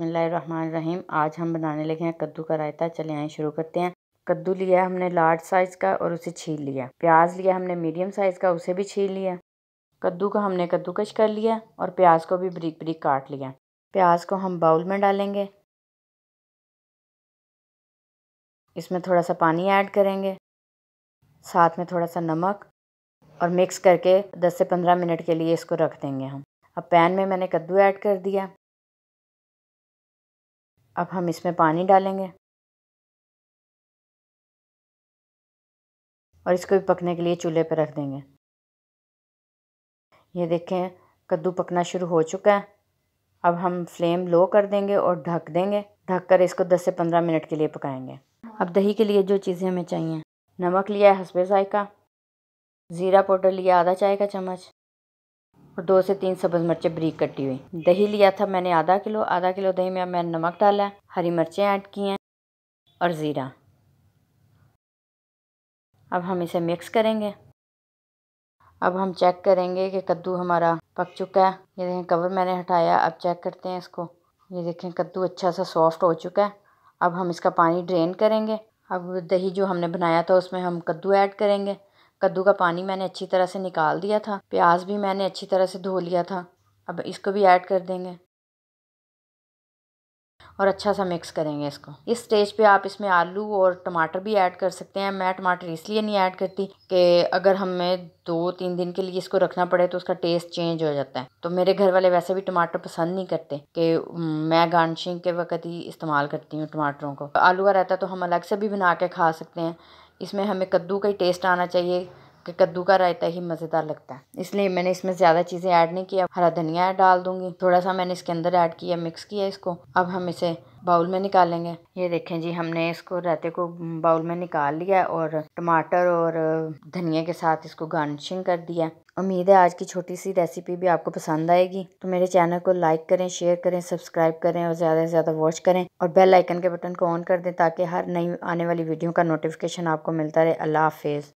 बसमीम आज हम बनाने लगे हैं कद्दू का रायता चले आए शुरू करते हैं कद्दू लिया हमने लार्ज साइज़ का और उसे छील लिया प्याज लिया हमने मीडियम साइज़ का उसे भी छील लिया कद्दू का हमने कद्दूकश कर लिया और प्याज को भी बरीक बरीक काट लिया प्याज को हम बाउल में डालेंगे इसमें थोड़ा सा पानी ऐड करेंगे साथ में थोड़ा सा नमक और मिक्स करके 10 से 15 मिनट के लिए इसको रख देंगे हम अब पैन में मैंने कद्दू ऐड कर दिया अब हम इसमें पानी डालेंगे और इसको भी पकने के लिए चूल्हे पर रख देंगे ये देखें कद्दू पकना शुरू हो चुका है अब हम फ्लेम लो कर देंगे और ढक देंगे ढक कर इसको 10 से 15 मिनट के लिए पकाएंगे अब दही के लिए जो चीज़ें हमें चाहिए नमक लिया है हसबे जायका ज़ीरा पाउडर लिया आधा चाय का चम्मच और दो से तीन सब्ज मिर्चें बरीक कटी हुई दही लिया था मैंने आधा किलो आधा किलो दही में मैंने नमक डाला है हरी मिर्चें ऐड की हैं और ज़ीरा अब हम इसे मिक्स करेंगे अब हम चेक करेंगे कि कद्दू हमारा पक चुका है ये देखें कवर मैंने हटाया अब चेक करते हैं इसको ये देखें कद्दू अच्छा सा सॉफ्ट हो चुका है अब हम इसका पानी ड्रेन करेंगे अब दही जो हमने बनाया था उसमें हम कद्दू ऐड करेंगे कद्दू का पानी मैंने अच्छी तरह से निकाल दिया था प्याज भी मैंने अच्छी तरह से धो लिया था अब इसको भी ऐड कर देंगे और अच्छा सा मिक्स करेंगे इसको इस स्टेज पे आप इसमें आलू और टमाटर भी ऐड कर सकते हैं मैं टमाटर इसलिए नहीं ऐड करती कि अगर हमें दो तीन दिन के लिए इसको रखना पड़े तो उसका टेस्ट चेंज हो जाता है तो मेरे घर वाले वैसे भी टमाटर पसंद नहीं करते कि मैं गार्निशिंग के वक्त ही इस्तेमाल करती हूँ टमाटरों को आलू का रहता तो हम अलग से भी बना के खा सकते हैं इसमें हमें कद्दू का ही टेस्ट आना चाहिए कि कद्दू का रायता ही मज़ेदार लगता है इसलिए मैंने इसमें ज़्यादा चीज़ें ऐड नहीं किया हरा धनिया डाल दूंगी थोड़ा सा मैंने इसके अंदर ऐड किया मिक्स किया इसको अब हम इसे बाउल में निकालेंगे ये देखें जी हमने इसको रायते को बाउल में निकाल लिया और टमाटर और धनिया के साथ इसको गार्निशिंग कर दिया उम्मीद है आज की छोटी सी रेसिपी भी आपको पसंद आएगी तो मेरे चैनल को लाइक करें शेयर करें सब्सक्राइब करें और ज़्यादा से ज़्यादा वॉच करें और बेल आइकन के बटन को ऑन कर दें ताकि हर नई आने वाली वीडियो का नोटिफिकेशन आपको मिलता रहे अल्लाह हाफिज़